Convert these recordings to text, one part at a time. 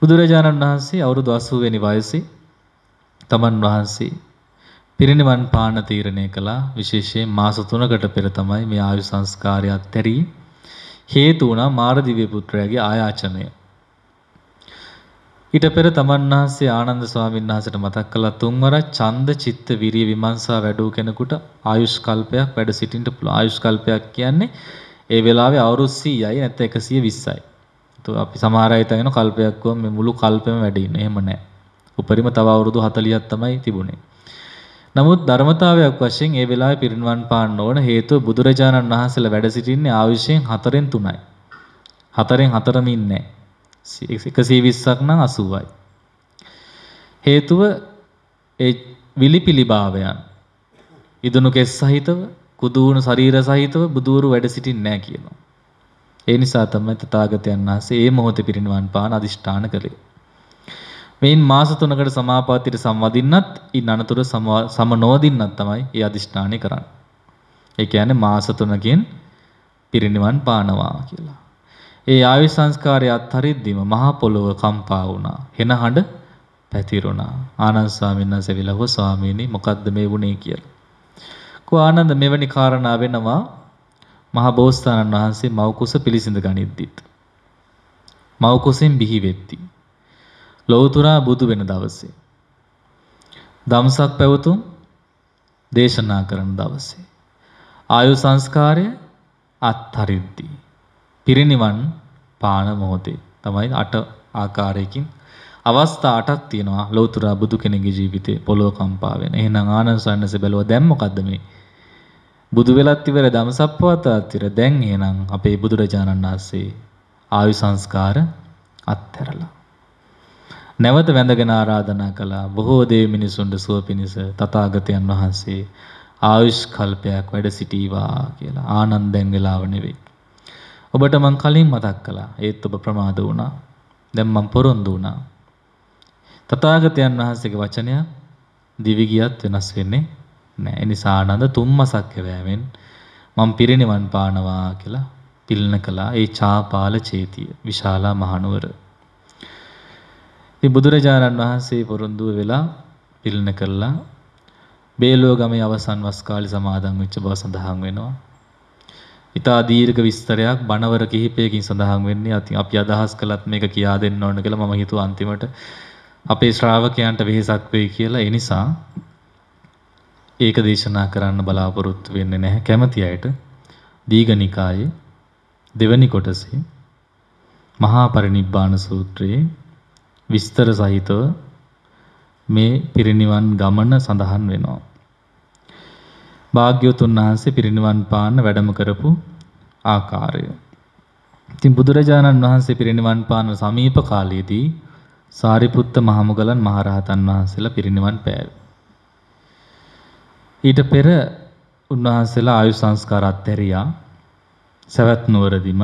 බුදුරජාණන් වහන්සේ අවුරුදු 80 වෙනි වයසේ තමන් වහන්සේ පිරිනිවන් පාන තීරණය කළා විශේෂයෙන් මාස 3කට පෙර තමයි මේ ආයු සංස්කාරය අත්හැරී හේතු වුණා මාරදිව්‍ය පුත්‍රයාගේ ආයාචනය ඊට පෙර තමන් වහන්සේ ආනන්ද ස්වාමීන් වහන්සේට මතක් කළා තුන්වරක් ඡන්ද චිත්ත විරිය විමර්ශා වැඩූ කෙනෙකුට ආයුෂ් කල්පයක් වැඩ සිටින්න පුළුවන් ආයුෂ් කල්පයක් කියන්නේ ඒ වෙලාවේ අවුරුදු 100යි නැත්නම් 120යි තෝ අපි සමහර අය හිතගෙන කල්පයක් වම් මේ මුළු කල්පෙම වැඩ ඉන්න. එහෙම නැහැ. උපරිම තව අවුරුදු 40ක් තමයි තිබුණේ. නමුත් ධර්මතාවයක් වශයෙන් ඒ වෙලාවේ පිරිනිවන් පාන්න ඕන හේතුව බුදුරජාණන් වහන්සේලා වැඩ සිටින්නේ ආයුෂයෙන් 4න් 3යි. 4න් 4ම ඉන්නේ. 120ක් නම් 80යි. හේතුව ඒ විලිපිලිභාවයන් ඉදනු කෙස් සහිතව කුදූණු ශරීර සහිතව බුදూరు වැඩ සිටින්නේ නැහැ කියනවා. ඒ නිසා තමයි තථාගතයන් වහන්සේ ඒ මොහොතේ පිරිනිවන් පාන අදිෂ්ඨාන කළේ. මෙයින් මාස 3කට සමාපාතියට සම්වදින්නත් ඉන් අනතුරු සම නොවදින්නත් තමයි ඒ අදිෂ්ඨානය කරන්නේ. ඒ කියන්නේ මාස 3කින් පිරිනිවන් පානවා කියලා. ඒ ආයු සංස්කාරය අත්හරිද්දිම මහා පොළොව කම්පා වුණා. හෙන හඬ පැතිරුණා. ආනන්ද ස්වාමීන් වහන්සේ විලහුව ස්වාමීනි මොකද්ද මේ වුනේ කියලා. කෝ ආනන්ද මෙවැනි කාරණා වෙනවා මහා බෝසතාණන් වහන්සේ මවකුස පිළිසිඳ ගනිද්දිත්. මවකුසෙන් බිහි වෙද්දී. ලෞතුරා බුදු වෙන දවසේ. දම්සක් පැවතුම් දේශනා කරන දවසේ. ආයු සංස්කාරය අත්හරිද්දී. පිරිනිවන් පාන මොහොතේ තමයි අට ආකාරයකින් අවස්ථා අටක් තියෙනවා ලෞතර බුදු කෙනෙකුගේ ජීවිතේ පොළොව කම්පා වෙන. එහෙනම් ආනන්ද සන්නසේ බැලුවා දැන් මොකද්ද මේ? බුදු වෙලත් ඉවර ධම්සප්පවතාත් ඉවර දැන් එහෙනම් අපේ බුදුරජාණන් වහන්සේ ආයු සංස්කාර අත්හැරලා නැවත වැඳගෙන ආරාධනා කළා බොහෝ දේව මිනිසුන්ට සුව පිණිස තථාගතයන් වහන්සේ ආයුෂ් කල්පයක් වැඩ සිටීවා කියලා ආනන්දෙන් වෙලාව නෙවෙයි ඔබට මං කලින් මතක් කළා ඒත් ඔබ ප්‍රමාද වුණා දැන් මං පොරොන්දු වුණා තථාගතයන් වහන්සේගේ වචනය දිවිගියත් වෙනස් වෙන්නේ නෑ. එනිසා ආනන්ද තුම්මසක් එවෑමෙන් මම පිරිනිවන් පානවා කියලා පිළින කළා. ඒ චාපාල චේතිය විශාලා මහනුවර. ඉතින් බුදුරජාණන් වහන්සේ පොරොන්දු වෙලා පිළින කළා. බේලෝගමේ අවසන් වස් කාලේ සමාදන් වෙච්ච බව සඳහන් වෙනවා. ඉතා දීර්ඝ විස්තරයක් බණවර කිහිපයකින් සඳහන් වෙන්නේ. අතින් අපි අදහස් කළත් මේක කියා දෙන්න ඕන කියලා මම හිතුවා අන්තිමට අපේ ශ්‍රාවකයන්ට වෙහෙසක් වෙයි කියලා. ඒ නිසා ඒක දේශනා කරන්න බලාපොරොත්තු වෙන්නේ නැහැ කැමති අයට. දීඝනිකායේ දෙවැනි කොටසේ මහා පරිනිබ්බාන සූත්‍රයේ විස්තර සහිතව මේ පිරිනිවන් ගමන සඳහන් වෙනවා. භාග්‍යවතුන් වහන්සේ පිරිනිවන් පාන්න වැඩම කරපු ආකාරය. ඉතින් බුදුරජාණන් වහන්සේ පිරිනිවන් පාන සමීප කාලයේදී සාරිපුත්ත මහමුගලන් මහරහතන් වහන්සේලා පිරිනිවන් පෑවේ. ඊට පෙර උන්වහන්සේලා ආයු සංස්කාර අත්හැරියා සවැත් නුවරදිම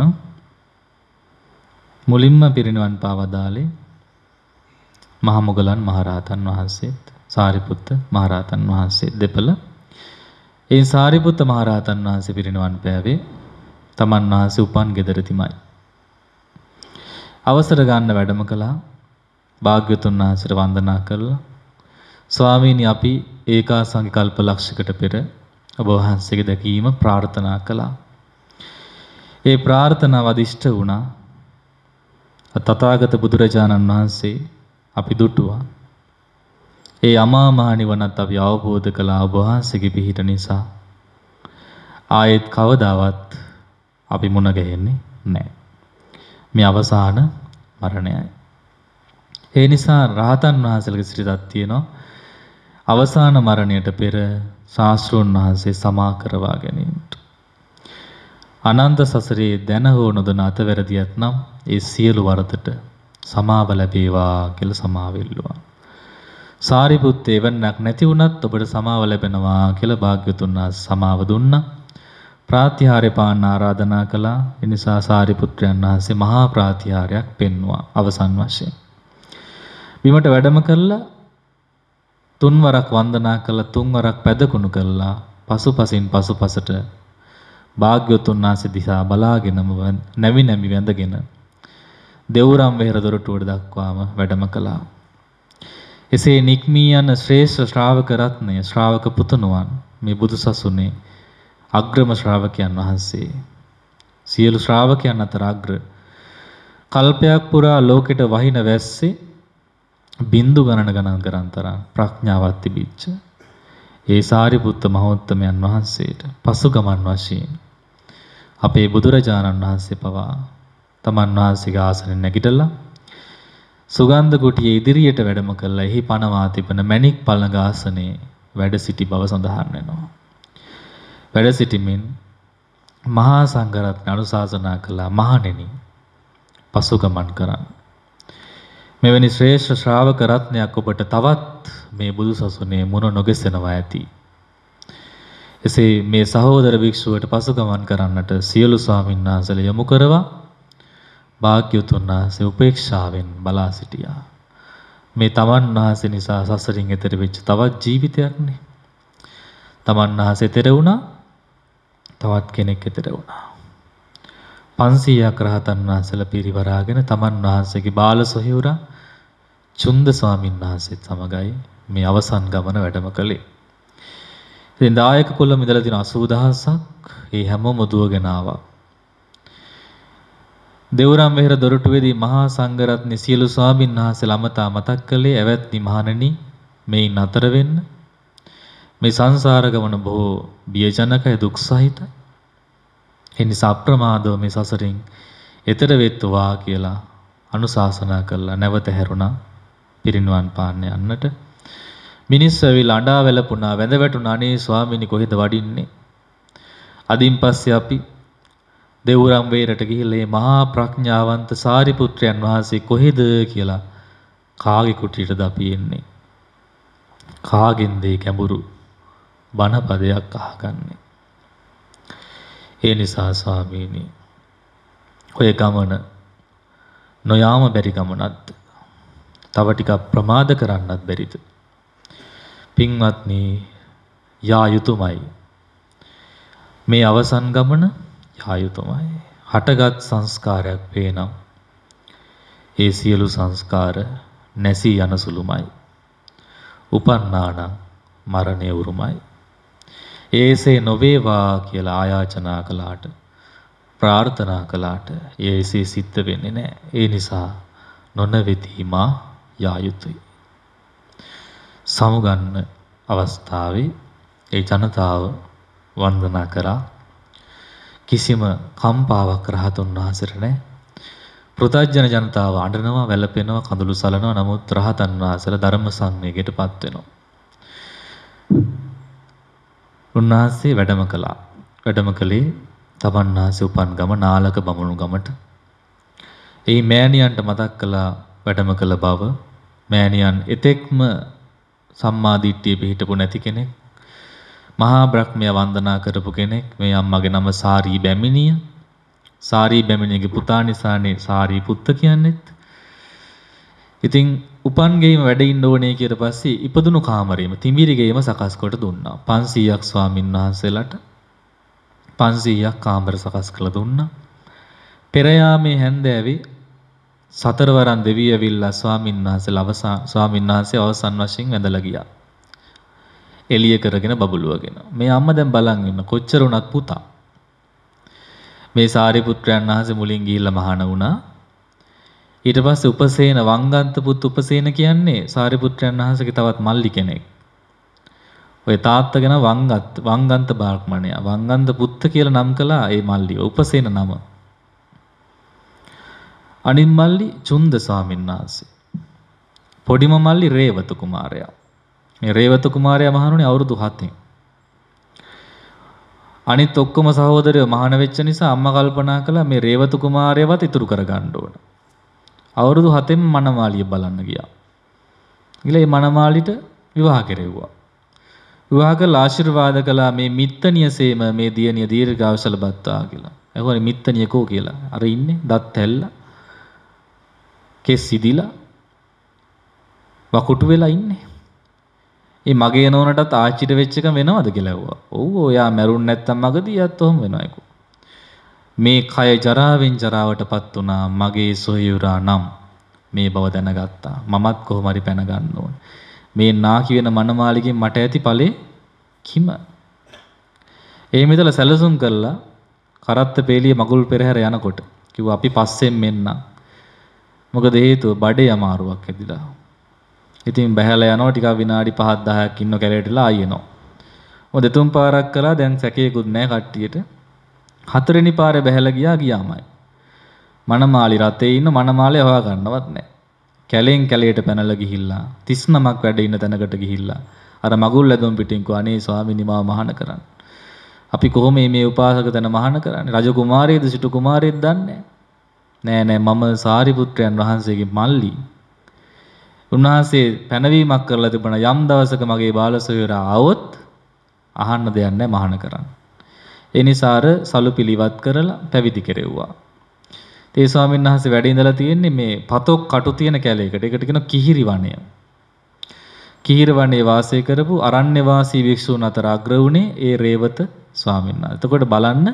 මුලින්ම පිරිනිවන් පාවදාලේ මහා මොගලන් මහරහතන් වහන්සේත් සාරිපුත්ත මහරහතන් වහන්සේ දෙපළ ඒ සාරිපුත්ත මහරහතන් වහන්සේ පිරිනිවන් පෑවේ තමන් වහන්සේ උපන් ගෙදර තිමයි. අවසර ගන්න වැඩම කළා. භාග්‍යතුන් වහන්සේට වන්දනා කළා. ස්වාමීනි අපි ඒකාසංග කල්ප ලක්ෂයකට පෙර ඔබ වහන්සේගේ දැකීම ප්‍රාර්ථනා කළා. ඒ ප්‍රාර්ථනාව අදිෂ්ට වුණා. තථාගත බුදුරජාණන් වහන්සේ අපි දුටුවා. ඒ අමා මහ නිවනත් අපි අවබෝධ කළා ඔබ වහන්සේගේ පිහිට නිසා. ආයෙත් කවදාවත් අපි මුණ ගැහෙන්නේ නැහැ. මේ අවසාන මරණයයි. ඒ නිසා රහතන් වහන්සේලගේ සිරිතක් තියෙනවා. අවසාන මරණයට පෙර ශාස්ත්‍රෝන් වහන්සේ සමාකරවා ගැනීමට. අනන්ත සසරේ දැන හෝ නොදන අතවැරදියත් නම් ඒ සියලු වරදට සමාව ලැබේවා කියලා සමාවෙල්ලුවා. සාරිපුත්තේ එවන්නක් නැති වුණත් ඔබට සමාව ලැබෙනවා කියලා භාග්‍යතුන් වහන්සේ සමාව දුන්නා. ප්‍රාතිහාර්ය පාන්න ආරාධනා කළා. ඒ නිසා සාරිපුත්‍රයන් වහන්සේ මහා ප්‍රාතිහාර්යක් පෙන්වුවා අවසන් වශයෙන්. බිමට වැඩම කළා තුන්වරක් වන්දනා කළ තුන්වරක් පැදකුණු කළා පසුපසින් පසුපසට භාග්‍යවතුන් වහන්සේ දිහා බලාගෙනම නැවි නැමි වැඳගෙන දෙවුරම් වෙහෙර දොරටුවට දක්වාම වැඩම කළා. එසේ නික්මී යන ශ්‍රේෂ්ඨ ශ්‍රාවක රත්නය ශ්‍රාවක පුතණුවන් මේ බුදුසසුනේ අග්‍රම ශ්‍රාවකයන් වහන්සේ සියලු ශ්‍රාවකයන් අතර අග්‍ර කල්පයක් පුරා ලෝකෙට වහින වැස්සේ බින්දු ගණන ගණන් කරන් තරම් ප්‍රඥාවක් තිබිච්ච ඒ සාරිපුත්ත මහෞත්තමයන් වහන්සේට පසුගමන් වශයෙන් අපේ බුදුරජාණන් වහන්සේ පවා තමන් වහන්සේගේ ආසනෙ නැගිටලා සුගන්ධ කුටියේ ඉදිරියට වැඩම කළා. එහි පනවා තිබෙන මණික් පළඟ ආසනයේ වැඩ සිටි බව සඳහන් වෙනවා. වැඩ සිටීමෙන් මහා සංඝරත්න අනුශාසනා කළා මහණෙනි පසුගමන් කරන්න. මෙවැනි ශ්‍රේෂ්ඨ ශ්‍රාවක රත්නයක් ඔබට තවත් මේ බුදු සසුනේ මුණ නොගෙසෙනවා ඇති. එසේ මේ සහෝදර භික්ෂුවට පසුගමන් කරන්නට සියලු ස්වාමීන් වහන්සේලා යොමු කරවා භාග්‍යවතුන් වහන්සේ උපේක්ෂාවෙන් බලා සිටියා. මේ තමන් වහන්සේ නිසා සසරින් එතෙර වෙච්ච තවත් ජීවිතයක්නේ. තමන් වහන්සේ එතෙර වුණා තවත් කෙනෙක් එතෙර වුණා. 500ක් රහතන් වහන්සේලා පිරිවරාගෙන තමන් වහන්සේගේ බාල සොහොයුරා චුන්ද ස්වාමින් වහන්සේත් සමගයි මේ අවසන් ගමන වැඩම කළේ. ඉතින් දායක කුලම ඉඳලා තියෙන 80000ක් ඒ හැමෝම දුවගෙන ආවා. දේවරම් වෙහෙර දොරටුවේදී මහා සංඝරත්න සියලු ස්වාමින් වහන්සේලා අමතා මතක් කළේ ඇවැත්නි මහණෙනි මේන් අතර වෙන්න. මේ සංසාර ගමන බොහෝ බියජනකයි දුක් සහිතයි. ඒ නිසා අප්‍රමාදව මේ සසරින් එතර වෙත්වා කියලා අනුශාසනා කළා. නැවත හැරුණා පිරිනුවන් පාන්න යන්නට. මිනිස්සු ඇවිල්ලා අඬා වැළපුණා, වැඳ වැටුණා. අනේ ස්වාමීනි කොහෙද වඩින්නේ? අදින් පස්සේ අපි දෙවුරම් වේරට ගිහිල්ලා මේ මහා ප්‍රඥාවන්ත සාරිපුත්‍රයන් වහන්සේ කොහෙද කියලා කාගේ කුටියටද අපි එන්නේ? කාගෙන්ද මේ ගැඹුරු බණපදයක් අහගන්නේ? ඒ නිසා ස්වාමීනි ඔය ගමන නොයාම බැරි ගමනක්ද? තව ටිකක් ප්‍රමාද කරන්නත් බැරිද? පින්වත්නි යා යුතුයමයි. මේ අවසන් ගමන යා යුතුයමයි. හටගත් සංස්කාරයක් වේනම් ඒ සියලු සංස්කාර නැසී යන සුළුමයි. උපන්නානම් මරණය උරුමයි. ඒසේ නොවේවා කියලා ආයාචනා කළාට ප්‍රාර්ථනා කළාට ඒසේ සිද්ධ වෙන්නේ නැහැ. ඒ නිසා නොනවතිමා යා යුතුයි. සමුගන්න අවස්ථාවේ ඒ ජනතාව වන්දනා කරා කිසිම කම්පාවක් රහතුන් වහන්සේට නැහැ. පෘථජන ජනතාව අඬනවා, වැළපෙනවා, කඳුළු සලනවා. නමුත් රහතන් වහන්සේලා ධර්ම සංවේගයටපත් වෙනවා. උන්වහන්සේ වැඩම කළා. වැඩම කළේ තමන් වහන්සේ උපන් ගම නාලක බමුණු ගමට. ඒ මෑණියන්ට මතක් කළා වැඩම කළ බව. මෑණියන් එතෙක්ම සම්මාදිට්ඨිය පිහිටපු නැති කෙනෙක්. මහා බ්‍රහ්මයා වන්දනා කරපු කෙනෙක්. මේ අම්මගේ නම සාරී බැමිණිය. සාරී බැමිණියගේ පුතා නිසානේ සාරී පුත්ත කියන්නේත්. ඉතින් උපන්ගේම වැඩ ඉන්න ඕනේ කියලා පස්සේ ඉපදුණු කාමරේම තිමිරිගේම සකස් කොට දුන්නා. 500ක් ස්වාමින් වහන්සේලාට 500ක් කාමර සකස් කළ දුන්නා. පෙරයාමේ හැන්දෑවේ සතරවරන් දෙවි ඇවිල්ලා ස්වාමින් වහන්සේලා අවසන් ස්වාමින් වහන්සේ අවසන් වශයෙන් වැඳලා ගියා. එළිය කරගෙන බබළුවගෙන. මේ අම්මා දැන් බලන් ඉන්න කොච්චර උනත් පුතා. මේ සාරිපුත්‍රයන් වහන්සේ මුලින් ගිහිල්ලා මහාන වුණා. ඊට පස්සේ උපසේන වංගන්තපුත් උපසේන කියන්නේ සාරිපුත්‍රයන් වහන්සේගේ තවත් මල්ලි කෙනෙක්. ඔය තාත්තා ගැන වංගත් වංගන්ත බ්‍රාහ්මණයා වංගන්ත පුත්ත කියලා නම් කළා ඒ මල්ලි උපසේන නම. අනිත් මල්ලි චුන්ද ස්වාමීන් වහන්සේ. පොඩිම මල්ලි රේවත කුමාරයා. මේ රේවත කුමාරයා මහණුනේ අවුරුදු 7න්. අනිත් ඔක්කොම සහෝදරයෝ මහාන වෙච්ච නිසා අම්මා කල්පනා කළා මේ රේවත කුමාරයවත් ඉතුරු කරගන්න ඕනේ. අවුරුදු 7න් මනමාලිය බලන්න ගියා. ගිහලා මේ මනමාලිට විවාහ කෙරෙව්වා. විවාහ කරලා ආශිර්වාද කළා මේ මිත්තණියසේම මේ දියණිය දීර්ඝායුෂ ලබත්තා කියලා. එහොනේ මිත්තණිය කෝ කියලා. අර ඉන්නේ දත් ඇල්ලා. කෙස් සිදිලා. වකුටු වෙලා ඉන්නේ. ඒ මගේ නෝනටත් ආච්චිට වෙච්ච එක වෙනවද කියලා ඇහුවා. ඔව් ඔයා මැරුණ නැත්තම් මගදීයත් ඔහොම වෙනවයිකෝ. මේ කය ජරාවෙන් ජරාවටපත් වුණා මගේ සොයුරා නම් මේ බව දැනගත්තා මමත් කොහොම හරි පැන ගන්න ඕන මේ නාකි වෙන මනමාලිගෙන් මට ඇති ඵලෙ කිම ඒ මෙතන සැලසුම් කරලා කරත්ත පෙළිය මගුල් පෙරහැර යනකොට කිව්වා අපි පස්සෙන් මෙන්න මොකද හේතුව බඩේ අමාරුවක් ඇදිලා ඉතින් බැහැලා යනවා ටිකක් විනාඩි 5ක් 10ක් ඉන්න කැලේටලා ආයෙනවා. මොකද දෙතුන් පාරක් කළා දැන් සැකේකුත් නැහැ කට්ටියට. හතරෙනි පාරේ බැහැලා ගියා ගියාමයි. මනමාලි රතේ ඉන්න මනමාලේ හොයා ගන්නවත් නැහැ. කැලෙන් කැලයට පැනලා ගිහිල්ලා 39ක් වැඩ ඉන්න තැනකට ගිහිල්ලා අර මගුල් ඇදුම් පිටින් කෝ අනේ ස්වාමීනි මාව මහාන කරන්න. අපි කොහොම මේ උපාසක තන මහාන කරන්නේ? රජ කුමාරයේද සිටු කුමාරයේද දන්නේ නෑ නෑ මම සාරිපුත්‍රයන් වහන්සේගේ මල්ලි. උන්වහන්සේ පැනවීමක් කරලා තිබුණා යම් දවසක මගේ බාලසොයුරා આવොත් අහන්න දෙයක් නෑ මහාන කරන්න. ඒ නිසා අර සලු පිළිවත් කරලා පැවිදි කෙරෙව්වා. ඒ ස්වාමීන් වහන්සේ වැඩ ඉඳලා තියෙන්නේ මේ පතොක් කටු තියෙන කැලේකට. ඒකට කියන කිහිරි වනය. කිහිරි වනයේ වාසය කරපු අරණ්‍ය වාසී වික්ෂූන් අතර අග්‍ර වුණේ ඒ රේවත ස්වාමීන් වහන්සේ. එතකොට බලන්න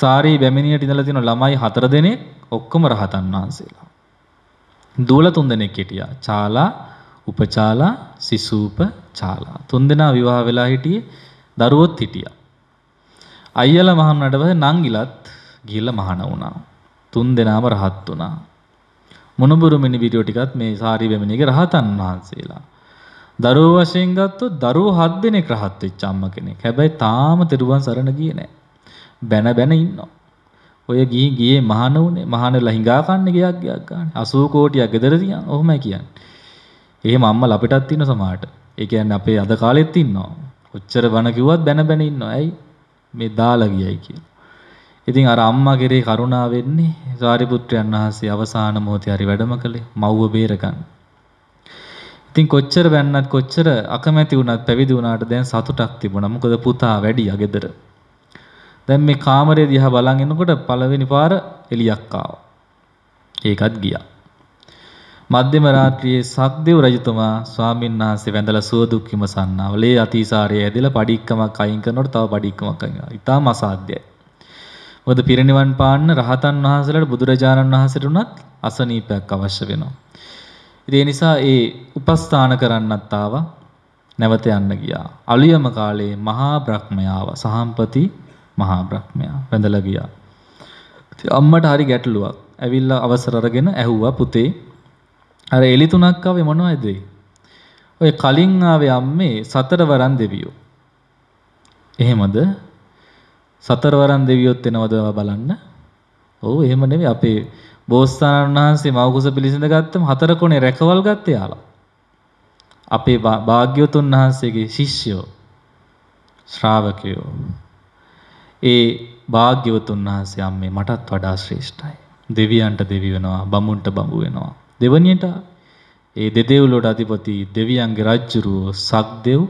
සාරී බැමිණියට ඉඳලා තියෙන ළමයි හතර දෙනෙක් ඔක්කොම රහතන් වහන්සේලා. දූල තුන් දෙනෙක් හිටියා. චාලා, උපචාලා, සිසූප, චාලා. තුන් දෙනා විවාහ වෙලා හිටියේ දරුවොත් හිටියා. අයියලා මහන්නට පස්සේ නංගිලත් ගිහිල්ලා මහාන වුණා. තුන් දෙනාම රහත් වුණා. මොනබුරු මිනිබිරියෝ ටිකත් මේ සාරි වෙමිනේගේ රහතන් වහන්සේලා. දරුවෝ වශයෙන් ගත්තොත් දරුවෝ හත් දෙනෙක් රහත් වෙච්ච අම්ම කෙනෙක්. හැබැයි තාම තෙරුවන් සරණ ගියේ නැහැ. බැන බැන ඉන්නවා. ඔය ගිහින් ගියේ මහාන උනේ. මහාන ලහිඟා කන්නේ ගයක් ගයක් ගන්න. 80 කෝටියක් ගෙදර තියන්. ඔහොමයි කියන්නේ. එහෙම අම්මලා අපිටත් ඉන්න සමහරට. ඒ කියන්නේ අපේ අද කාලෙත් ඉන්නවා. ඔච්චර බණ කිව්වත් බැන බැන ඉන්නවා. ඇයි? මේ දාලා ගියයි කියලා. ඉතින් අර අම්මා කෙරේ කරුණා වෙන්නේ සාරිපුත්‍රයන් වහන්සේ අවසාන මොහොතේ හරි වැඩම කළේ මව්ව බේරගන්න. ඉතින් කොච්චර බැන්නත් කොච්චර අකමැති වුණත් පැවිදි වුණාට දැන් සතුටක් තිබුණා. මොකද පුතා වැඩියා ගෙදර. දැන් මේ කාමරේ දිහා බලන් ඉනකොට පළවෙනි පාර එලියක් ආවා. ඒකත් ගියා. මධ්‍යම රාත්‍රියේ සක්දේව රජතුමා ස්වාමීන් වහන්සේ වැඳලා සුව දුක් විමසන්නා. වලේ අතිසාරයේ ඇදලා පඩික්කමක් අයින් කරනකොට තව පඩික්කමක් අයින් කරනවා. ඊටාම අසාධ්‍යයි. මොකද පිරිනිවන් පාන්න රහතන් වහන්සේලාට බුදුරජාණන් වහන්සේට උනත් අසනීපයක් අවශ්‍ය වෙනවා. ඉතින් ඒ නිසා ඒ උපස්ථාන කරන්නත් ආවා. නැවත යන්න ගියා. අලුයම කාලේ මහා බ්‍රහ්මයාව සහම්පති මහා බ්‍රහ්මයා වැඳලා ගියා. අම්මට හරි ගැටලුවක්. ඇවිල්ලා අවසර අරගෙන ඇහුවා පුතේ අර එලි තුනක් ආවේ මොනවද ඔය කලින් ආවේ අම්මේ සතරවරන් දෙවියෝ. එහෙමද? සතරවරන් දෙවියොත් එනවද බලන්න. ඔව් එහෙම නෙමෙයි අපේ බෝසතාණන් වහන්සේ මවකුස පිළිසිඳ ගත්තම හතර කොනේ රැකවල් ගත්තේ යාලා. අපේ භාග්‍යවතුන් වහන්සේගේ ශිෂ්‍යයෝ ශ්‍රාවකයෝ ඒ භාග්‍යවතුන් වහන්සේ අම්මේ මටත් වඩා ශ්‍රේෂ්ඨයි. දෙවියන්ට දෙවි වෙනවා, බමුණට බඹු වෙනවා. දෙවනියට ඒ දෙදෙව්ලොවට අධිපති දෙවියන්ගේ රජුරෝ සක්දෙව්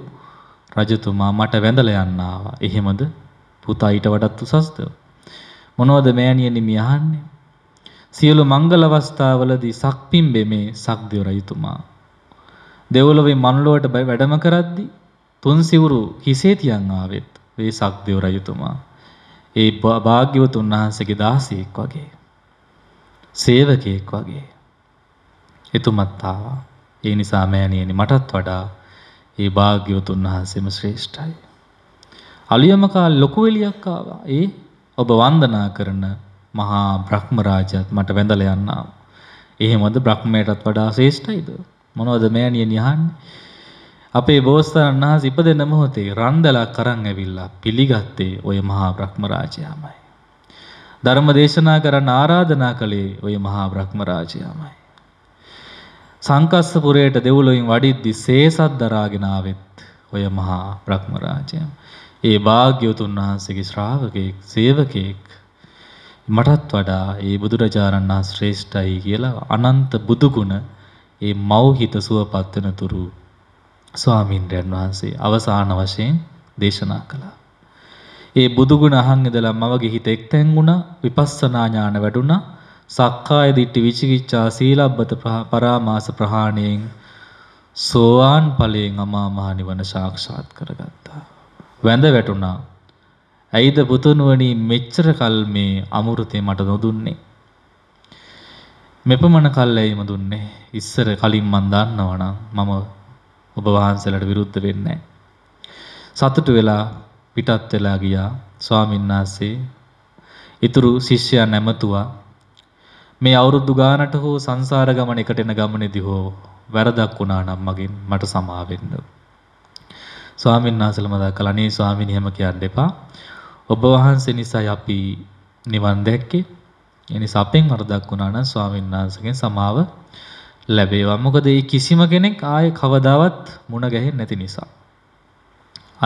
රජතුමා මට වැඳලා යන්න ආවා. එහෙමද? පුතා ඊට වඩාත් උසස්ද? මොනවද මෑණියනි මේ අහන්නේ? සියලු මංගල අවස්ථාවලදී සක්පිම්බෙමේ සක්දෙව් රජතුමා දෙව්ලොවේ මනුලොවට වැඩම කරද්දී තුන් සිවුරු හිසේ තියන් ආවෙත් මේ සක්දෙව් රජතුමා. ඒ භාග්‍යවතුන් වහන්සේගේ දාසියෙක් වගේ. සේවකයෙක් වගේ. එතුමත් ආවා. ඒ නිසා මෑණියනි මටත් වඩා ඒ භාග්‍යවතුන් වහන්සේම ශ්‍රේෂ්ඨයි. අලුයම කාල ලොකු එළියක් ආවා. ඒ ඔබ වන්දනා කරන මහා බ්‍රහ්මරාජයාත් මට වැඳලා යන්න ආවා. එහෙමද බ්‍රහ්මයටත් වඩා ශ්‍රේෂ්ඨයිද? මොනවද මෑණියනි අහන්නේ? අපේ බෝසතාණන් වහන්සේ ඉපදෙන මොහොතේ රන්දලක් කරන් ඇවිල්ලා පිළිගත්තේ ওই මහා බ්‍රහ්මරාජයාමයි. ධර්ම දේශනා කරන්න ආරාධනා කළේ ওই මහා බ්‍රහ්මරාජයාමයි. සංකස්සපුරයට දෙව්ලොවින් වඩිද්දි සේසත් දරාගෙන ආවෙත් ඔය මහා බ්‍රහ්මරාජයා. ඒ භාග්‍යවතුන් වහන්සේගේ ශ්‍රාවකෙක්, සේවකෙක් මටත් වඩා ඒ බුදුරජාණන් වහන්සේ ශ්‍රේෂ්ඨයි කියලා අනන්ත බුදුගුණ ඒ මෞහිත සුවපත් වෙන තුරු ස්වාමින්ද්‍රයන් වහන්සේ අවසාන වශයෙන් දේශනා කළා. ඒ බුදුගුණ අහන් ඉඳලා මවගේ හිත එක්තැන් වුණා, විපස්සනා ඥාන වැඩුණා. සක්කාය දිට්ඨි විචිකිච්ඡා සීලබ්බත පරාමාස ප්‍රහාණයෙන් සෝවාන් ඵලයෙන් අමා මහ නිවන සාක්ෂාත් කරගත්තා. වැඳ වැටුණා. ඇයිද පුතුණුවනි මෙච්චර කල් මේ අමෘතේ මට නොදුන්නේ මෙපමණ කල් ඇයිම දුන්නේ ඉස්සර කලින් මන් දන්නවනම් මම ඔබ වහන්සේලාට විරුද්ධ වෙන්නේ සතුටු වෙලා පිටත් වෙලා ගියා ස්වාමීන් වහන්සේ ඉතුරු ශිෂ්‍යයන් නැමතුවා මේ අවුරුදු ගානට හෝ සංසාර ගමන එකට එන ගමනේදී හෝ වැරදක් වුණා නම් මගෙන් මට සමා වෙන්න. ස්වාමීන් වහන්සේලා මතක් කළා නේ ස්වාමීන් එහෙම කියන්න එපා. ඔබ වහන්සේ නිසා අපි නිවන් දැක්කේ. ඒ නිසා අපෙන් වරදක් වුණා නම් ස්වාමීන් වහන්සේගෙන් සමාව ලැබේවා. මොකද මේ කිසිම කෙනෙක් ආයේ කවදාවත් මුණ ගැහෙන්නේ නැති නිසා.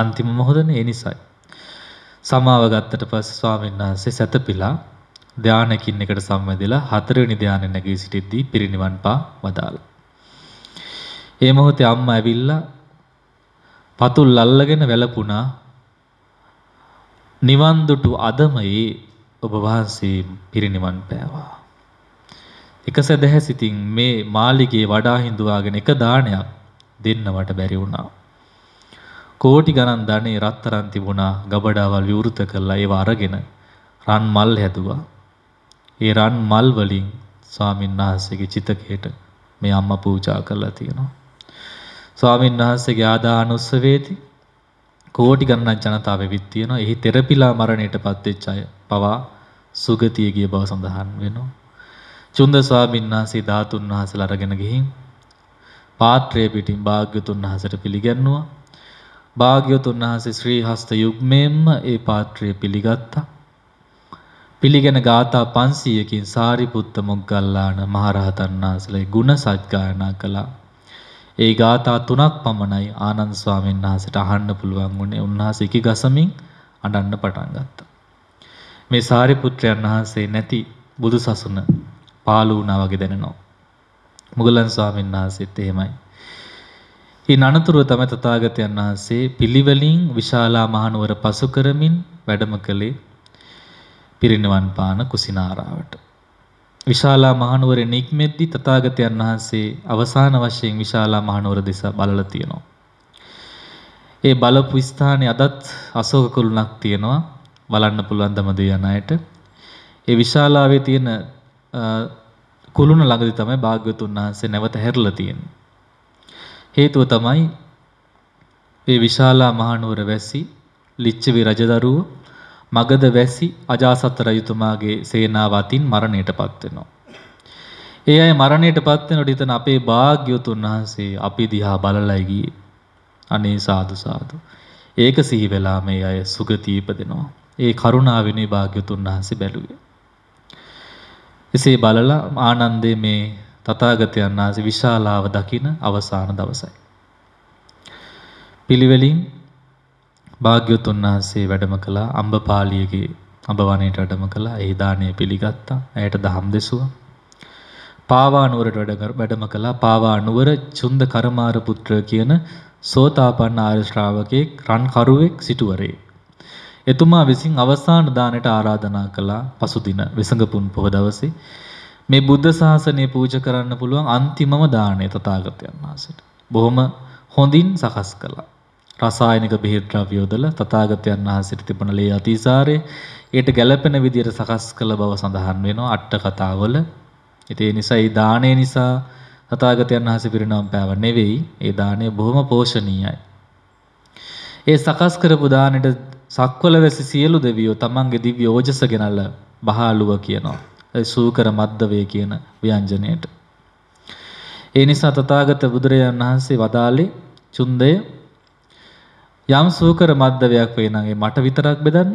අන්තිම මොහොතනේ ඒ නිසයි. සමාව ගත්තට පස්සේ ස්වාමීන් වහන්සේ සැතපීලා ධානයකින් එකට සම්බන්ධලා හතරවෙනි ධානය නැගී සිටිද්දී පිරිනිවන් පා වදාළා. ඒ මොහොතේ අම්මා ඇවිල්ලා පතුල් අල්ලගෙන වැළපුණා නිවන් දුටු අදමයේ ඔබ වහන්සේ පිරිනිවන් පෑවා. එක සදහැසිතින් මේ මාලිගයේ වඩා හිඳුවාගෙන එක දානයක් දෙන්නවට බැරි වුණා. කෝටි ගණන් ධනෙ රත්තරන් තිබුණා ගබඩාවල් විවෘත කරලා ඒව අරගෙන රන් මල් හැදුවා ඒ රන් මල් වලින් ස්වාමීන් වහන්සේගේ චිතකයට මේ අම්මා පූජා කරලා තියෙනවා. ස්වාමීන් වහන්සේගේ ආදානුස්සවේදී කෝටි ගණනක් ජනතාව වෙවිත් තියෙනවා. එහි තෙරපිලා මරණයටපත් වෙච්ච අය පවා සුගතිය ගිය බව සඳහන් වෙනවා. චුන්ද ස්වාමීන් වහන්සේ ධාතුන් වහන්සේලා අරගෙන ගිහින් පාත්‍රය පිටින් භාග්‍යතුන් වහන්සේට පිළිගන්නවා. භාග්‍යතුන් වහන්සේ ශ්‍රී හස්ත යුග්මයෙන්ම ඒ පාත්‍රය පිළිගත්තා. පිළිගෙන ගාථා 500කින් සාරිපුත්ත මොග්ගල්ලාන මහරහතන් වහන්සේලා ගුණ සත්කාරණා කළා. ඒ ගාථා තුනක් පමණයි ආනන්ද ස්වාමීන් වහන්සේට අහන්න පුළුවන් වුණේ. උන්වහන්සේ කි ගසමින් අඬන්න පටන් ගත්තා. මේ සාරිපුත්‍රයන් වහන්සේ නැති බුදු සසුන පාළු වුණා වගේ දැනෙනවා. මුගලන් ස්වාමීන් වහන්සේත් එහෙමයි. ඉන් අනතුරුව තමයි තථාගතයන් වහන්සේ පිළිවෙලින් විශාලා මහනුවර පසු කරමින් වැඩම කළේ පිරිනිවන් පාන කුසිනාරාවට. විශාලා මහනුවර නික්මෙද්දි තථාගතයන් වහන්සේ අවසාන වශයෙන් විශාලා මහනුවර දෙස බලලා තියෙනවා. ඒ බලපු ස්ථානයේ අදත් අශෝක කුළුණක් තියෙනවා. බලන්න පුළුවන් දමදේ යන අයට. ඒ විශාලාවේ තියෙන කුළුණ ළඟදී තමයි භාග්‍යවතුන් වහන්සේ නැවත හැරිලා තියෙන්නේ. හේතුව තමයි මේ විශාලා මහනුවර වැසි ලිච්ඡවි රජදරුවෝ මගද වැසි අජාසත් රජතුමාගේ සේනාව අතින් මරණයටපත් වෙනවා. ඒ අය මරණයටපත් වෙනකොට හිතන අපේ භාග්‍යවතුන් වහන්සේ අපි දිහා බලලා ගියේ. අනේ සාදු සාදු. ඒක සිහි වෙලා මේ අය සුගතිය ඉපදෙනවා. ඒ කරුණාවෙනේ භාග්‍යතුන් වහන්සේ බැලුවේ. එසේ බලලා ආනන්දේ මේ තථාගතයන් වහන්සේ විශාලාව දකින අවසාන දවසයි. පිළිවෙලින් භාග්‍යවතුන් වහන්සේ වැඩම කළා අම්බපාලියගේ අඹවණේට වැඩම කළා. ඒ දාණය පිළිගත්තා. ඇයට දහම් දෙසුවා. පාවානුවරට වැඩ වැඩම කළා. පාවානුවර චුන්ද කරමාර පුත්‍ර කියන සෝතාපන්න ආර්ය ශ්‍රාවකෙක් රන් කරුවෙක් සිටුවරේ. එතුමා විසින් අවසාන දාණයට ආරාධනා කළා පසු දින විසඟපුන් පොහොය දවසේ මේ බුද්ධ ශාසනය පූජා කරන්න පුළුවන් අන්තිමම දාණය තථාගතයන් වහන්සේට. බොහොම හොඳින් සකස් කළා. රසායනික බෙහෙත් ද්‍රව්‍යෝදල තථාගතයන් වහන්සේට තිබුණ ලේ අතිසාරේ ඒට ගැළපෙන විදියට සකස් කළ බව සඳහන් වෙනවා අට කතාවල. ඉතින් ඒ නිසා ඒ දාණය නිසා තථාගතයන් වහන්සේ පිරිනවම් පෑව නෙවෙයි. ඒ දාණය බොහොම පෝෂණීයයි. ඒ සකස් කරපු දාණයට සක්වල වැසි සියලු දෙවියෝ තමන්ගේ දිව්‍ය ඕජස ගෙනල්ල බහාලුව කියනවා. ඒ සූකර මද්දවේ කියන ව්‍යංජනයට. ඒ නිසා තථාගත බුදුරජාණන් වහන්සේ වදාළේ චුන්දය යම් සූකර මද්දවයක් වේ නම් ඒ මට විතරක් බෙදන්න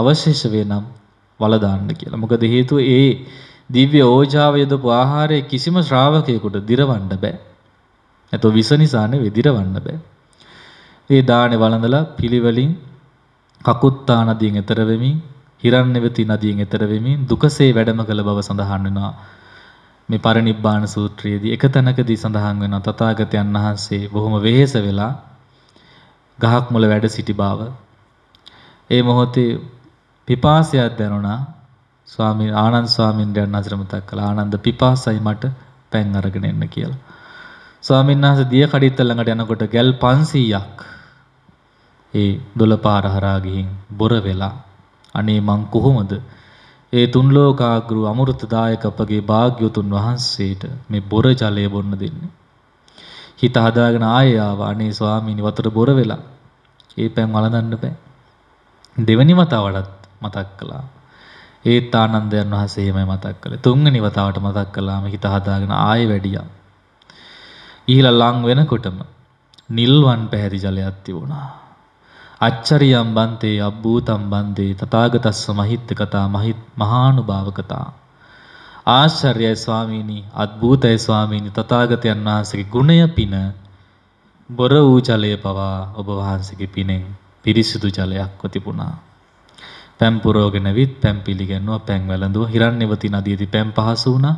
අවශේෂ වේ නම් වල දාන්න කියලා. මොකද හේතුව ඒ දිව්‍ය ඕජාව යොදපු ආහාරය කිසිම ශ්‍රාවකයෙකුට දිරවන්න බෑ. නැතෝ විස නිසා නෙවෙයි දිරවන්න බෑ. ඒ දානේ වළඳලා පිළිවෙලින් කකුත්තා නදියෙන් එතර වෙමින් හිරන්නෙවති නදියෙන් එතර වෙමින් දුකසේ වැඩම කළ බව සඳහන් වෙනවා. මේ පරිනිබ්බාන සූත්‍රයේදී එක තැනකදී සඳහන් වෙනවා තථාගතයන් වහන්සේ බොහොම වෙහෙස වෙලා ගහක් මුල වැඩ සිටි බව. ඒ මොහොතේ පිපාසයක් දැනුණා. ස්වාමී ආනන්ද ස්වාමීන්ද්‍රයන් අතර මතක් කළා ආනන්ද පිපාසයි මට පැන් අරගෙන එන්න කියලා. ස්වාමීන් වහන්සේ දිය කඩਿੱත්ත ළඟට යනකොට ගැල් 500ක් ඒ දොළපාර හරහා ගිහින් බොර වෙලා අනේ මං කොහොමද ඒ තුන් ලෝකාග්‍රු අමෘතදායක අපගේ භාග්‍යතුන් වහන්සේට මේ බොර ජලය බොන්න දෙන්නේ හිත හදාගෙන ආයෙ ආවා. අනේ ස්වාමීනි වතුර බොර වෙලා. ඒ පෑන් වළඳන්න බෑ. දෙවෙනි වතාවටත් මතක් කළා. ඒත් ආනන්දයන් වහන්සේ එහෙමයි මතක් කළේ. තුන්වෙනි වතාවට මතක් කළාම හිත හදාගෙන ආයෙ වැඩියා. ගිහිලා ලං වෙනකොටම නිල්වන් පැහැති ජලයක් තිබුණා. අච්චරියම් බන්තේ අබ්බූතම් බන්දේ තථාගතස්ස මහිත්ත කතා මහිත් මහානුභාව කතා ආශ්චර්යයි ස්වාමීනි අද්භූතයි ස්වාමීනි තථාගතයන් වහන්සේගේ ගුණය පින බොර වූ ජලය පවා ඔබ වහන්සේගේ පිනෙන් පිරිසිදු ජලයක්ව තිබුණා. පැම් පුරෝගෙන විත් පැම් පිළිගන්නවා පැම් වැළඳුවා හිරන්නෙවති නදියේදී පැම් පහසු වුණා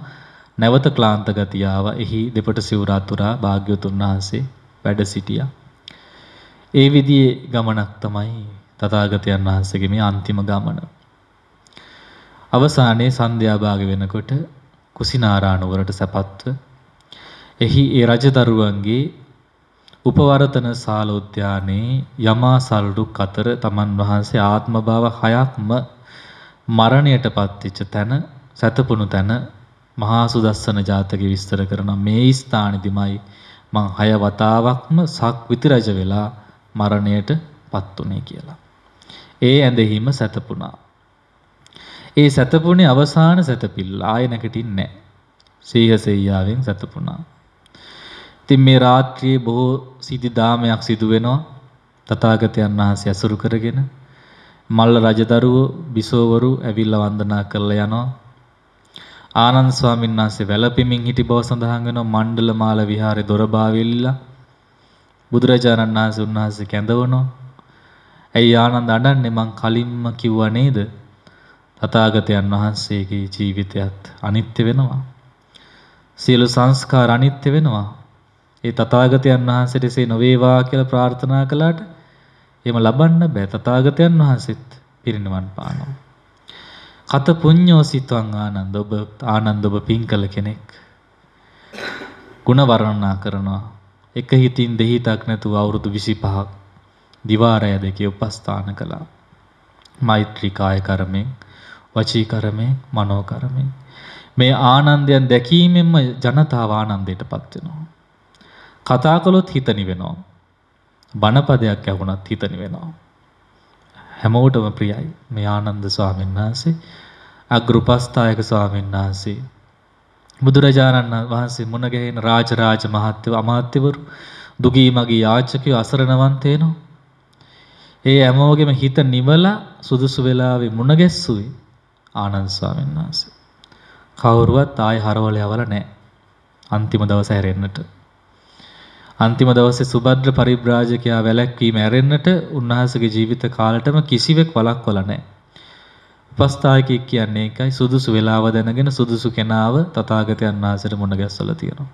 නැවත ක්ලාන්ත ගතිය ආවා එහි දෙපට සිවුරාතුරා භාග්‍යවතුන් වහන්සේ වැඩ සිටියා. ඒ විදිහේ ගමනක් තමයි තථාගතයන් වහන්සේගේ මේ අන්තිම ගමන. අවසානයේ සන්ධ්‍යාභාග වෙනකොට කුසිනාරානුවරට සැපත්ව එහි ඒ රජදරුවන්ගේ උපවර්තන ශාලෝද්‍යානයේ යමා සල්රුක් අතර තමන් වහන්සේ ආත්ම භාව හයක්ම මරණයට පත්වෙච්ච තැන සැතපුණු තැන මහා සුදස්සන ජාතකය විස්තර කරන මේ ස්ථානෙදිමයි මං හය වතාවක්ම සක්විති රජ වෙලා මරණයට පත් උනේ කියලා. ඒ ඇඳෙහිම සැතපුණා. ඒ සැතපුණේ අවසාන සැතපිල්ල ආය නැගිටින්නේ නැහැ. සීහසෙයියාවෙන් සැතපුණා. ඉතින් මේ රාත්‍රියේ බොහෝ සිද්ධි දාමයක් සිදු වෙනවා. තථාගතයන් වහන්සේ ඇසුරු කරගෙන මල්ල රජදරුවෝ බිසෝවරු ඇවිල්ලා වන්දනා කරලා යනවා. ආනන්ද ස්වාමීන් වහන්සේ වැළපෙමින් සිටි බව සඳහන් වෙනවා මණ්ඩල මාල විහාරේ දොරබාවෙල්ලා. බුදුරජාණන් වහන්සේ උන්වහන්සේ කැඳවනවා. ඇයි ආනන්ද අඬන්නේ මං කලින්ම කිව්වා නේද? තථාගතයන් වහන්සේගේ ජීවිතයත් අනිත්‍ය වෙනවා. සියලු සංස්කාර අනිත්‍ය වෙනවා. ඒ තථාගතයන් වහන්සේට එසේ නොවේවා කියලා ප්‍රාර්ථනා කළාට එහෙම ලබන්න බෑ තථාගතයන් වහන්සෙත් පිරිනිවන් පානවා. කත පුඤ්ඤෝ සිතං ආනන්ද ඔබ ආනන්ද ඔබ පිං කළ කෙනෙක්. ಗುಣ වර්ණනා කරනවා. එක හිතින් දෙහිතක් නැතුව අවුරුදු 25ක් දිවාරය දෙකේ උපස්ථාන කළා. මෛත්‍රී කාය කර්මෙන් වචී කර්මය, මනෝ කර්මය. මේ ආනන්දයන් දැකීමෙන්ම ජනතාව ආනන්දයටපත් වෙනවා. කතා කළොත් හිත නිවෙනවා. බණපදයක් ඇහුණත් හිත නිවෙනවා. හැමෝටම ප්‍රියයි මේ ආනන්ද ස්වාමීන් වහන්සේ අග්‍රපස්ථායක ස්වාමීන් වහන්සේ බුදුරජාණන් වහන්සේ මුණ ගැහෙන රාජරාජ මහත්වරු අමාත්‍යවරු දුගී මගී යාචකයෝ අසරණවන්තේනෝ ඒ හැමෝගෙම හිත නිවලා සුදුසු වෙලාවේ මුණ ගැස්සුවේ ආනන්ද ස්වාමීන් වහන්සේ. කවුරුවත් ආය හරවල යවල නැහැ. අන්තිම දවස හැරෙන්නට. අන්තිම දවසේ සුබද්‍ර පරිබ්‍රාජකයා වැළැක්වීම හැරෙන්නට උන්වහන්සේගේ ජීවිත කාලෙටම කිසිවෙක් වළක්වලා නැහැ. උපස්ථායකෙක් කියන්නේ ඒකයි සුදුසු වේලාව දැනගෙන සුදුසු කෙනාව තථාගතයන් වහන්සේට මුණ ගැස්වලා තියෙනවා.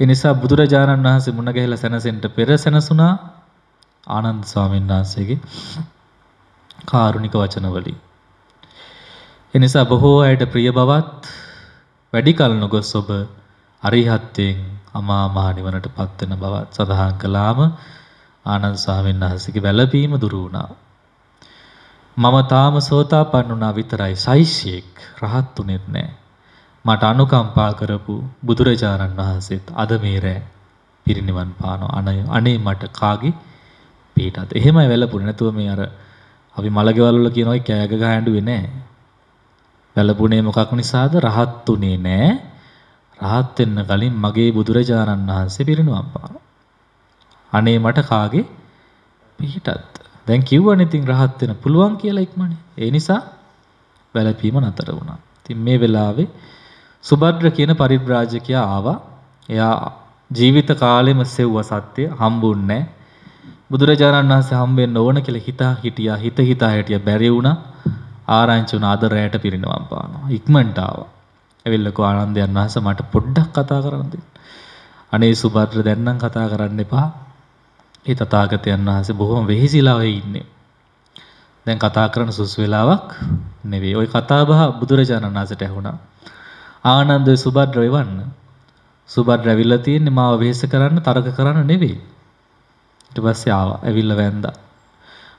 ඒ නිසා බුදුරජාණන් වහන්සේ මුණ ගැහිලා සැනසෙන්න පෙර සැනසුණා ආනන්ද ස්වාමීන් වහන්සේගේ කාරුණික වචන වලින්. එනිසා බොහෝ අයට ප්‍රිය බවත් වැඩි කල නොගොස් ඔබ අරිහත්යෙන් අමා මහ නිවනට පත්වෙන බවත් සඳහන් කළාම ආනන්ද ස්වාමීන් වහන්සේගේ වැළපීම දුරු වුණා. මම තාම සෝතාපන්න වුණා විතරයි සයිසියෙක් රහත් උනේත් නැහැ. මට අනුකම්පා කරපු බුදුරජාණන් වහන්සේත් අද මේ රැ පිරිනිවන් පානවා. අනේ මට කාගේ පිටත්. එහෙමයි වැළපුණේ. නැතුව මේ අර අපි මලකෙවල් වල කියනවා කෑග ගහඬුවේ නැහැ. වැළපුණේ මොකක් නිසාද? රහත් උනේ නෑ. රහත් වෙන්න කලින් මගේ බුදුරජාණන් වහන්සේ පිරිනුවම් පානවා. අනේ මට කාගේ පිහිටත්. දැන් කිව්වනේ ඉතින් රහත් වෙන පුළුවන් කියලා ඉක්මනේ. ඒ නිසා වැළපීම නතර වුණා. ඉතින් මේ වෙලාවේ සුබද්‍ර කියන පරිබ්‍රාජකයා ආවා. එයා ජීවිත කාලෙම සෙව්ව සත්‍ය හම්බුන්නේ බුදුරජාණන් වහන්සේ හම්බෙන්න ඕන කියලා හිතා හිටියා. හිත හිතා හිටියා බැරි වුණා. ආරංචි වුණා අද රැයට පිරිනවම් පානවා. ඉක්මනට ආවා. ඇවිල්ලකෝ ආනන්දයන් වහන්සේ මට පොඩ්ඩක් කතා කරන්න දෙන්න. අනේ සුභද්‍ර දැන් නම් කතා කරන්න එපා. ඒ තථාගතයන් වහන්සේ බොහොම වෙහිසිලා වෙ ඉන්නේ. දැන් කතා කරන සුසු වෙලාවක් නෙවෙයි. ওই කතාබහ බුදුරජාණන් වහන්සේට ඇහුණා. ආනන්දේ සුබද්‍රව එවන්න. සුබද්‍ර ඇවිල්ලා තියෙන්නේ මාව වෙහෙස කරන්න, තරක කරන්න නෙවෙයි. ඊට පස්සේ ආවා. ඇවිල්ලා වැන්දා.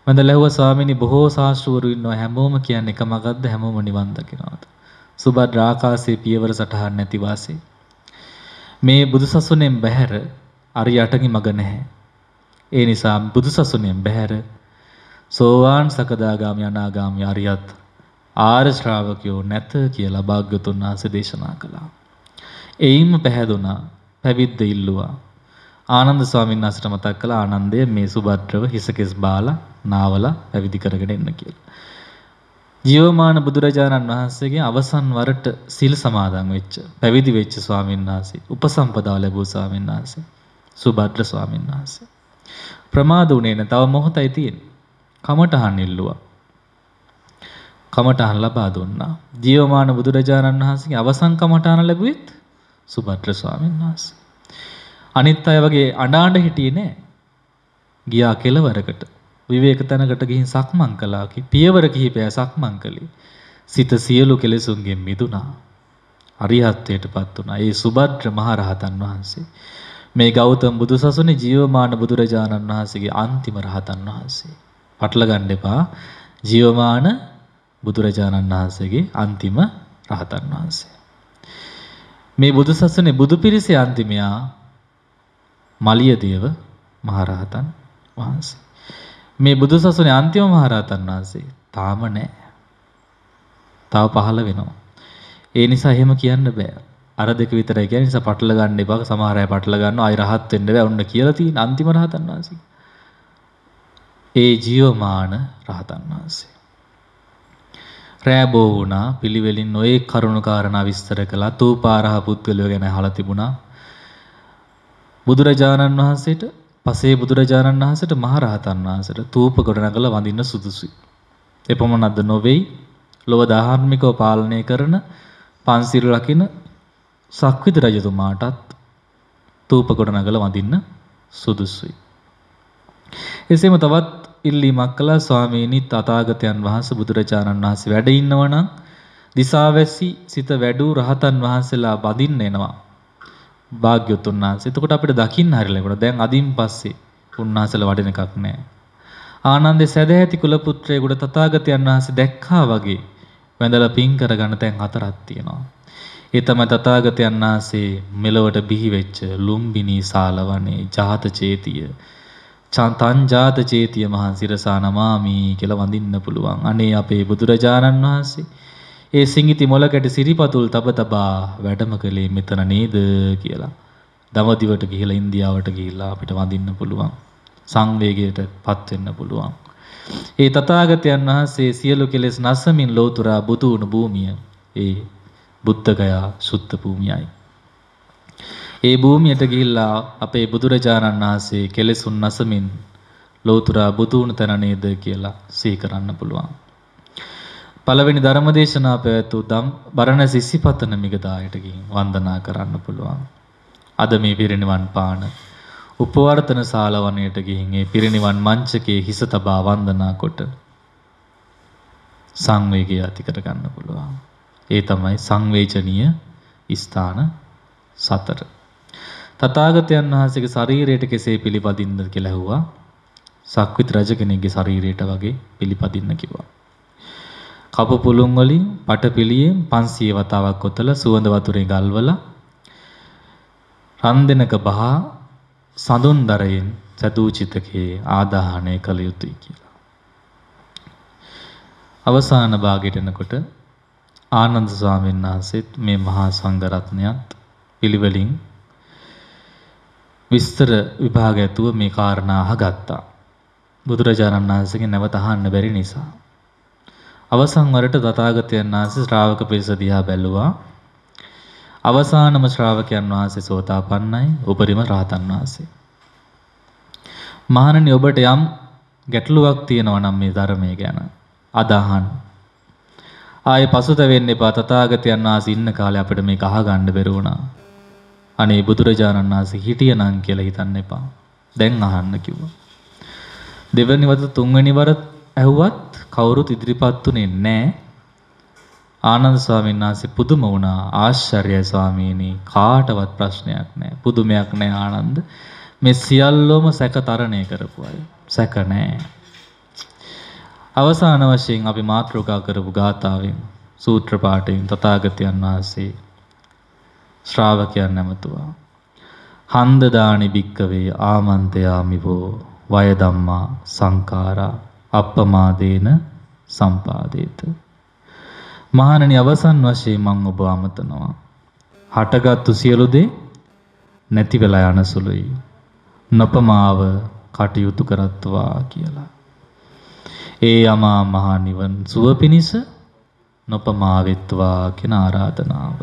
මම ලැහුවා ස්වාමීනි බොහෝ සාස්ත්‍රවරු ඉන්නවා හැමෝම කියන්නේ එක මගක්ද හැමෝම නිවන් දකිනවාද. සුබද්‍ර ආකාශයේ පියවර සටහන් නැති වාසේ. මේ බුදුසසුනෙන් බැහැර අරි යටගේ මග නැහැ. ඒ නිසා බුදුසසුනෙන් බැහැර සෝවාන් සකදාගාමි අනාගාමි අරියත් ආර්ය ශ්‍රාවකයෝ නැත කියලා භාග්‍යතුන් වහන්සේ දේශනා කළා. එයින්ම පැහැදුනා පැවිද්ද ඉල්ලුවා. ආනන්ද ස්වාමීන් වහන්සේට මතක් කළා ආනන්දය මේ සුබද්‍රව හිසකෙස් බාලා නාවලා පැවිදි කරගෙන එන්න කියලා. ජීවමාන බුදුරජාණන් වහන්සේගේ අවසන් වරට සිල් සමාදන් වෙච්ච පැවිදි වෙච්ච ස්වාමීන් වහන්සේ උපසම්පදාව ලැබූ ස්වාමීන් වහන්සේ සුභද්‍ර ස්වාමීන් වහන්සේ ප්‍රමාද උනේ නැ තව මොහොතයි තියෙන්නේ කමටහන් ඉල්ලුවා කමටහන් ලබා දුන්නා ජීවමාන බුදුරජාණන් වහන්සේගේ අවසන් කමටහන ලැබුවෙත් සුභද්‍ර ස්වාමීන් වහන්සේ අනිත් අය වගේ අඬ අඬ හිටියේ නෑ ගියා කෙලවරකට විවේක තැනකට ගිහින් සක්මන් කළා කි පියවර කිහිපය සක්මන් කළේ. සිත සියලු කෙලෙසුන්ගෙන් මිදුණා. අරිහත්ත්වයටපත් වුණා. ඒ සුබද්‍ර මහරහතන් වහන්සේ. මේ ගෞතම බුදුසසුනේ ජීවමාන බුදුරජාණන් වහන්සේගේ අන්තිම රහතන් වහන්සේ. පටල ගන්න එපා. ජීවමාන බුදුරජාණන් වහන්සේගේ අන්තිම රහතන් වහන්සේ. මේ බුදුසසුනේ බුදු පිරිසේ අන්තිමයා මලියදේව මහරහතන් වහන්සේ. මේ බුදුසසුනේ අන්තිම මහරහතන් වහන්සේ තාම නැහැ. තව පහළ වෙනවා. ඒ නිසා එහෙම කියන්න බෑ. අර දෙක විතරයි කියන නිසා පටල ගන්න එපා. සමහර අය පටල ගන්නවා. අය රහත් වෙන්න බෑ. ඔන්න කියලා තියෙන අන්තිම රහතන් වහන්සේ. ඒ ජීවමාන රහතන් වහන්සේ. රෑබෝ වුණා. පිළිවෙලින් ඔය කරුණු කාරණා විස්තර කළා. තූපාරහ පුත්කලිය ගැන අහලා තිබුණා. බුදුරජාණන් වහන්සේට පසේ බුදුරජාණන් වහන්සේට මහරහතන් වහන්සේට තූප ගොඩනගලා වඳින්න සුදුසුයි. එපමණක්ද නොවේයි ලොව ධාර්මිකව පාලනය කරන පන්සිල් රකින සක්විති රජතුමාටත් තූප ගොඩනගලා වඳින්න සුදුසුයි. එසේම තවත් ඉල්ලීමක් කළා ස්වාමීනි තථාගතයන් වහන්සේ බුදුරජාණන් වහන්සේ වැඩ ඉන්නවනම් දිසාවැසි සිත වැඩූ රහතන් වහන්සේලා වඳින්න එනවා. භාග්‍යවතුන් වහන්සේ. එතකොට අපිට දකින්න හරි ලැබුණා. දැන් අදින් පස්සේ උන්වහන්සේලා වඩින එකක් නෑ. ආනන්දේ සදැහැති කුල පුත්‍රයෙකුට තථාගතයන් වහන්සේ දැක්කා වගේ වැඳලා පින් කරගන්න තැන් හතරක් තියෙනවා. ඒ තමයි තථාගතයන් වහන්සේ මෙලවට බිහි වෙච්ච ලුම්බිනි සාලවනේ ජාත චේතිය. චාන්තං ජාත චේතිය මහන්සිරසා නමාමි කියලා වඳින්න පුළුවන්. අනේ අපේ බුදුරජාණන් වහන්සේ ඒ සිංහිති මොලකට සිරිපතුල් තබ තබා වැඩම කළේ මෙතන නේද කියලා. දවදිවට ගිහිලා ඉන්දියාවට ගිහිල්ලා අපිට වඳින්න පුළුවන්. සංවේගයට පත් වෙන්න පුළුවන්. ඒ තථාගතයන් වහන්සේ සියලු කෙලෙස් නසමින් ලෝතුරා බුදු වුණු භූමිය ඒ බුද්ධගයා සුත්ත භූමියයි. ඒ භූමියට ගිහිල්ලා අපේ බුදුරජාණන් වහන්සේ කෙලෙසුන් නසමින් ලෝතුරා බුදු වුණු තැන නේද කියලා සිහි කරන්න පුළුවන්. පළවෙනි ධර්ම දේශනා පැවැත් වූ දම් බරණැස ඉසිපතන මිගදායට ගිහින් වන්දනා කරන්න පුළුවන්. අද මේ පිරිනිවන් පාන උපවර්තන ශාල වනයේට ගිහින් ඒ පිරිනිවන් මංචකයේ හිස තබා වන්දනා කොට සංවේගය ඇති කර ගන්න පුළුවන්. ඒ තමයි සංවේචනීය ස්ථාන සතර. තථාගතයන් වහන්සේගේ ශරීරයට කෙසේ පිළිපදින්නද කියලා ඇහුවා. සක්විත රජ කෙනෙක්ගේ ශරීරයට වගේ පිළිපදින්න කිව්වා. කපු පුළුන් වලින් පටපිලියෙන් 500 වතාවක් ඔතලා සුවඳ වතුරේ ගල්වලා රන්දෙනක බහා සඳුන්දරයෙන් සදූචිතකේ ආදාහණය කළ යුතුයි කියලා. අවසාන භාගයට එනකොට ආනන්ද ස්වාමීන් වහන්සේත් මේ මහා සංඝ රත්නයත් පිළිවෙලින් විස්තර විභාග ඇතුව මේ කාරණා අහගත්තා. බුදුරජාණන් වහන්සේගෙන් නැවත අහන්න බැරි නිසා. අවසන් වරට තථාගතයන් වහන්සේ ශ්‍රාවක පිරිස දිහා බැලුවා. අවසානම ශ්‍රාවකයන් වහන්සේ සෝතාපන්නයි, උපරිම රහතන් වහන්සේ. මහණනි ඔබට යම් ගැටලුවක් තියෙනවා නම් මේ ධර්මයේ ගැන අදහන්. ආයේ පසුතැවෙන්න එපා තථාගතයන් වහන්සේ ඉන්න කාලේ අපිට මේක අහගන්න බැරි වුණා. අනේ බුදුරජාණන් වහන්සේ හිටියනම් කියලා හිතන්න එපා. දැන් අහන්න කිව්වා. දෙවැනි වත තුන්වැනි වරත් ඇහුවත් කවුරුත් ඉදිරිපත් උනේ නැහැ. ආනන්ද ස්වාමීන් වහන්සේ පුදුම වුණා. ආශ්චර්යයි ස්වාමීනි. කාටවත් ප්‍රශ්නයක් නැහැ. පුදුමයක් නැහැ ආනන්ද. මේ සියල්ලම සැකතරණය කරපු අය. සැක නැහැ. අවසාන වශයෙන් අපි මාත්‍රිකා කරපු ගාථාවෙන් සූත්‍ර පාඨයෙන් තථාගතයන් වහන්සේ ශ්‍රාවකයන් නැමතුවා. හන්ද දානි භික්කවේ ආමන්තයාමිවෝ වය ධම්මා සංඛාරා අප්පමාදේන සම්පාදේත. මහණනි අවසන් වශයෙන් මම ඔබ අමතනවා. හටගත්තු සියලු දේ නැති වෙලා යන සුළුයි. නොපමාව කටයුතු කරත්වා කියලා. ඒ යමා මහා නිවන් සුව පිණිස නොපමාවෙත්වා කියන ආරාධනාව.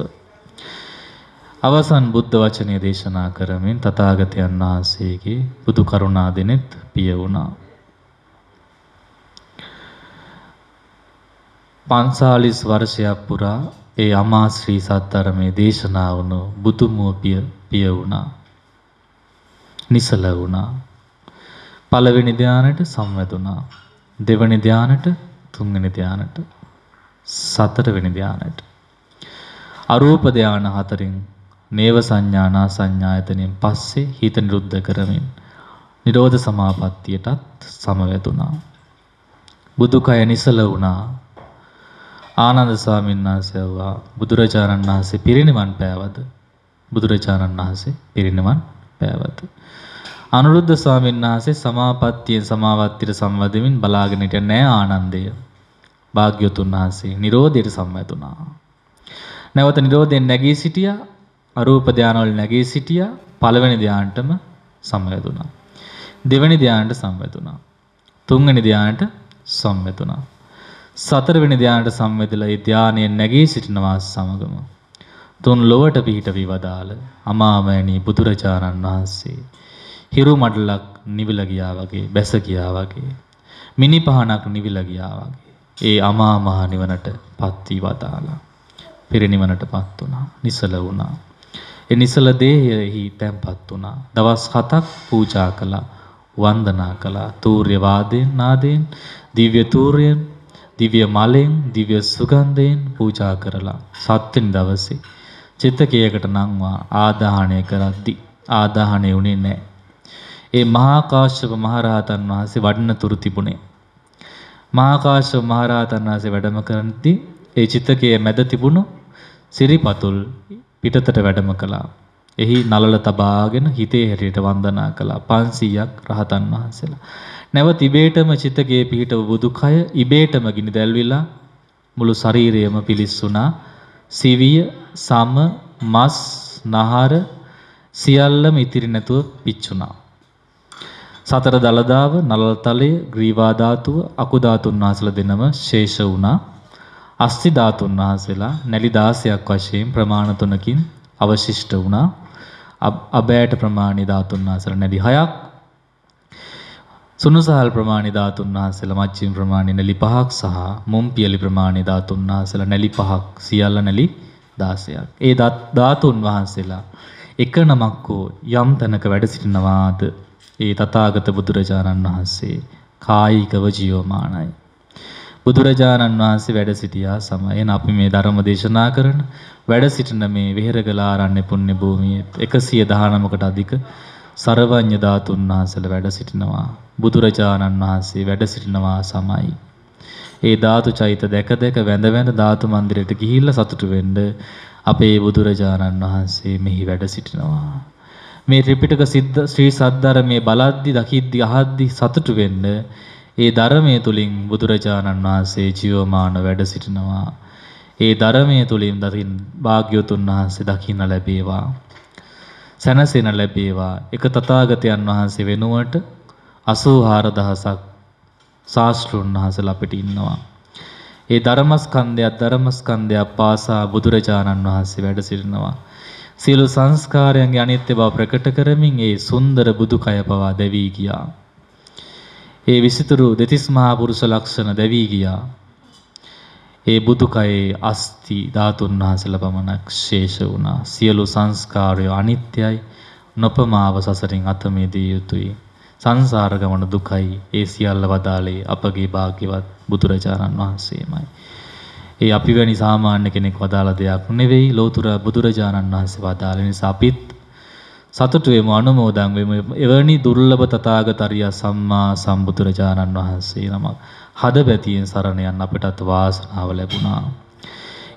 අවසන් බුද්ධ වචනය දේශනා කරමින් තථාගතයන් වහන්සේගේ බුදු කරුණා දෙනෙත් පිය වුණා. පන්සාලිස් වර්ෂයක් පුරා ඒ අමා ශ්‍රී සත්තරමේ දේශනා වුණු බුදුමුව පිය පිය වුණා. නිසල වුණා. පළවෙනි ධානයට සම්වැදුණා. දෙවෙනි ධානයට තුන්වෙනි ධානයට සතරවෙනි ධානයට අරූප ධාන හතරෙන් නේව සංඥානා සංඥායතනෙන් පස්සේ හිත නිරුද්ධ කරමින් නිරෝධ සමාපත්තියටත් සමවැදුණා. බුදු කය නිසල වුණා. ආනන්ද ස්වාමීන් වහන්සේ වවා බුදුරජාණන් වහන්සේ පිරිනිවන් පෑවද බුදුරජාණන් වහන්සේ පිරිනිවන් පෑවද අනුරුද්ධ ස්වාමීන් වහන්සේ සමාපත්තියෙන් සමාවත්තියට සම්වදමින් බලාගෙන හිටිය නෑ ආනන්දය භාග්‍යවතුන් වහන්සේ Nirodhයට සම්වැදුනා නැවත Nirodhen නැගී සිටියා අරූප ධානවල නැගී සිටියා පළවෙනි ධානයටම සම්වැදුනා දෙවෙනි ධානයට සම්වැදුනා තුන්වෙනි ධානයට සම්වැදුනා සතරවෙනි ධානයට සම්වේදලා ඒ ධානය නැගී සිටිනවා සමගම තුන් ලොවට පිහිට විවදාල අමාමෑණී බුදුරජාණන් වහන්සේ හිරු මඩලක් නිවිලා ගියා වගේ බැස ගියා වගේ මිනි පහනක් නිවිලා ගියා වගේ ඒ අමා මහ නිවනටපත් වී වදාලා පිරිනිවනටපත් වුණා නිසල වුණා ඒ නිසල දේහයෙහි තැන්පත් වුණා දවස් 7ක් පූජා කළා වන්දනා කළා තූර්ය වාදයෙන් නාදයෙන් දිව්‍ය තූර්යෙන් දිව්‍ය මලෙන් දිව්‍ය සුගන්ධයෙන් පූජා කරලා සත්වෙනි දවසේ චිතකයකට නංවා ආදාහණය කරද්දී ආදාහණය වුණේ නැහැ. ඒ මහා කාශ්‍යප මහරහතන් වහන්සේ වඩන තුරු තිබුණේ. මහා කාශ්‍යප මහරහතන් වහන්සේ වැඩම කරද්දී ඒ චිතකයේ මැද තිබුණු සිරිපතුල් පිටතට වැඩම කළා. එහි නලල තබාගෙන හිතේ හැටියට වන්දනා කළා 500ක් රහතන් වහන්සේලා. නැවත ඉබේටම චිතගේ පිහිටව බුදුකය ඉබේටම ගිනි දැල්විලා මුළු ශරීරයම පිලිස්සුණා. සිවිය, සම, මස්, නහර සියල්ලම ඉතිරි නැතුව පිච්චුණා. සතර දලදාව, නලතලය, ග්‍රීවා ධාතුව, අකු ධාතුන් වහන්සේලා දෙනම ශේෂ වුණා. අස්සි ධාතුන් වහන්සේලා නැලි 16ක් වශයෙන් ප්‍රමාණ තුනකින් අවශිෂ්ට වුණා. අබෑට ප්‍රමාණී ධාතුන් වහන්සේලා නැලි 6ක් සුනුසහල් ප්‍රමාණි ධාතුන් වහන්සේලා මච්චින් ප්‍රමාණි නැලි පහක් සහ මුම් පියලි ප්‍රමාණි ධාතුන් වහන්සේලා නැලි පහක් සියල්ල නැලි 16ක්. ඒ ධාතුන් වහන්සේලා එක නමක් හෝ යම් තැනක වැඩ සිටිනවාද ඒ තථාගත බුදුරජාණන් වහන්සේ කායිකව ජීවමානයි. බුදුරජාණන් වහන්සේ වැඩ සිටියා සමයෙන් අපි මේ ධර්ම දේශනා කරන වැඩ සිටින මේ විහෙරගල ආරණ්‍ය පුණ්‍ය භූමියේ 119කට අධික සර්වඥ ධාතුන් වහන්සේලා වැඩ සිටිනවා. බුදුරජාණන් වහන්සේ වැඩ සිටිනවා සමයි. ඒ ධාතු චෛත දැක දැක වැඳ වැඳ ධාතු මන්දිරයට ගිහිල්ලා සතුටු වෙන්න අපේ බුදුරජාණන් වහන්සේ මෙහි වැඩ සිටිනවා. මේ ත්‍රිපිටක සිද්ධ ශ්‍රී සද්ධර්මයේ බලද්දි දකිද්දි අහද්දි සතුටු වෙන්න ඒ ධර්මයේ තුලින් බුදුරජාණන් වහන්සේ ජීවමාන වැඩ සිටිනවා. ඒ ධර්මයේ තුලින් දකින් භාග්‍යවතුන් වහන්සේ දකින්න ලැබේවා. සැනසෙන ලැබේවා. එක තථාගතයන් වහන්සේ වෙනුවට 84 දහසක් ශාස්ත්‍රුන් වහන්සේලා අපිට ඉන්නවා. ඒ ධර්මස්කන්ධයත් ධර්මස්කන්ධයක් පාසා බුදුරජාණන් වහන්සේ වැඩ සිටිනවා. සියලු සංස්කාරයන්ගේ අනිත්‍ය බව ප්‍රකට කරමින් ඒ සුන්දර බුදු කය පවා දැවී ගියා. ඒ විසිතුරු දෙතිස් මහා පුරුෂ ලක්ෂණ දැවී ගියා. ඒ බුදුකයේ අස්ති ධාතුන් වහන්සේලා පමණක් ශේෂ වුණා. සියලු සංස්කාරය අනිත්‍යයි. නොපමාව සසරින් අත මිදිය යුතුයි. සංසාර ගමන දුකයි ඒ සියල්ල වදාලේ අපගේ භාග්‍යවත් බුදුරජාණන් වහන්සේමයි. ඒ අපි වැනි සාමාන්‍ය කෙනෙක් වදාලා දෙයක් නෙවෙයි ලෝතර බුදුරජාණන් වහන්සේ වදාළ නිසා අපිත් සතුටු වෙමු අනුමෝදන් වෙමු එවැනි දුර්ලභ තථාගතරිය සම්මා සම්බුදුරජාණන් වහන්සේ නමක් හදබැතියෙන් සරණ යන්න අපටත් වාසනාව ලැබුණා.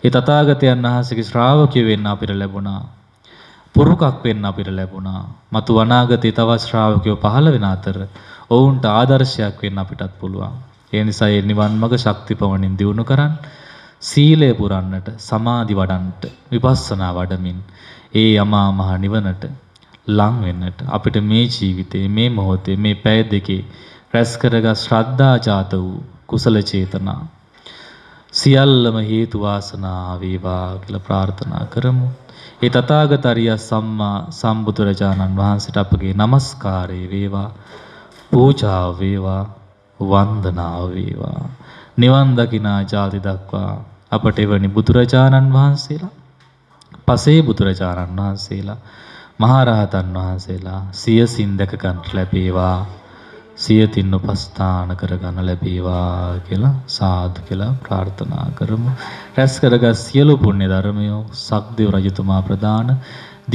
ඒ තථාගතයන් වහන්සේගේ ශ්‍රාවකය වෙන්න අපිට ලැබුණා. පුරුකක් වෙන්න අපිට ලැබුණා. මතු අනාගතයේ තවත් ශ්‍රාවකයෝ පහළ වෙන අතර ඔවුන්ට ආදර්ශයක් වෙන්න අපිටත් පුළුවන්. ඒ නිසා මේ නිවන් මඟ ශක්තිපවණින් දියුණු කරන් සීලය පුරන්නට, සමාධි වඩන්නට, විපස්සනා වඩමින් ඒ යමා මහ නිවනට ලං වෙන්නට අපිට මේ ජීවිතේ මේ මොහොතේ මේ පැය දෙකේ රැස් කරගත් ශ්‍රද්ධා ජාත වූ කුසල චේතනා සියල්ලම හේතු වාසනා වේවා කියලා ප්‍රාර්ථනා කරමු ඒ තථාගතරිය සම්මා සම්බුදුරජාණන් වහන්සේට අපගේ নমස්කාරය වේවා පූජා වේවා වන්දනාව වේවා නිවන් දකිනා ජාති දක්වා අපට එවැනි බුදුරජාණන් වහන්සේලා පසේ බුදුරජාණන් වහන්සේලා මහරහතන් වහන්සේලා සියසින් දැක ගන්නට ලැබේවා සියතින් උපස්ථාන කරගන්න ලැබේවා කියලා සාදු කියලා ප්‍රාර්ථනා කරමු. රැස් කරගත් සියලු පුණ්‍ය ධර්මයෝ සක්දේව රජතුමා ප්‍රදාන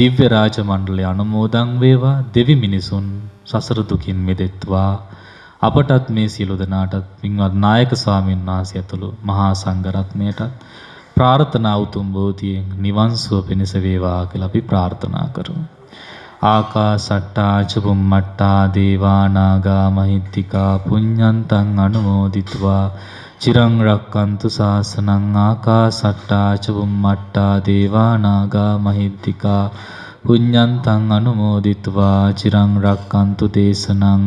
දිව්‍ය රාජ මණ්ඩලය අනුමෝදන් වේවා. දෙවි මිනිසුන් සසර දුකින් මිදෙත්වා. අපටත් මේ සියලු දෙනාටත් පින්වත් නායක ස්වාමීන් වහන්සේ ඇතුළු මහා සංඝ රත්නයටත් ප්‍රාර්ථනා උතුම් බෝධියෙන් නිවන් සුව පිණිස වේවා කියලා අපි ප්‍රාර්ථනා කරමු. ආකාසට්ටා චුම්මට්ටා දේවානාගා මහිත්‍තිකා පුඤ්ඤන්තං අනුමෝදිත්වා චිරං රක්칸තු සාසනං ආකාසට්ටා චුම්මට්ටා දේවානාගා මහිත්‍තිකා පුඤ්ඤන්තං අනුමෝදිත්වා චිරං රක්칸තු දේශනං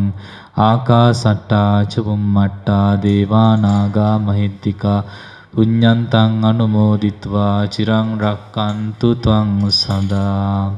ආකාසට්ටා චුම්මට්ටා දේවානාගා මහිත්‍තිකා පුඤ්ඤන්තං අනුමෝදිත්වා චිරං රක්칸තු ත්වං සදා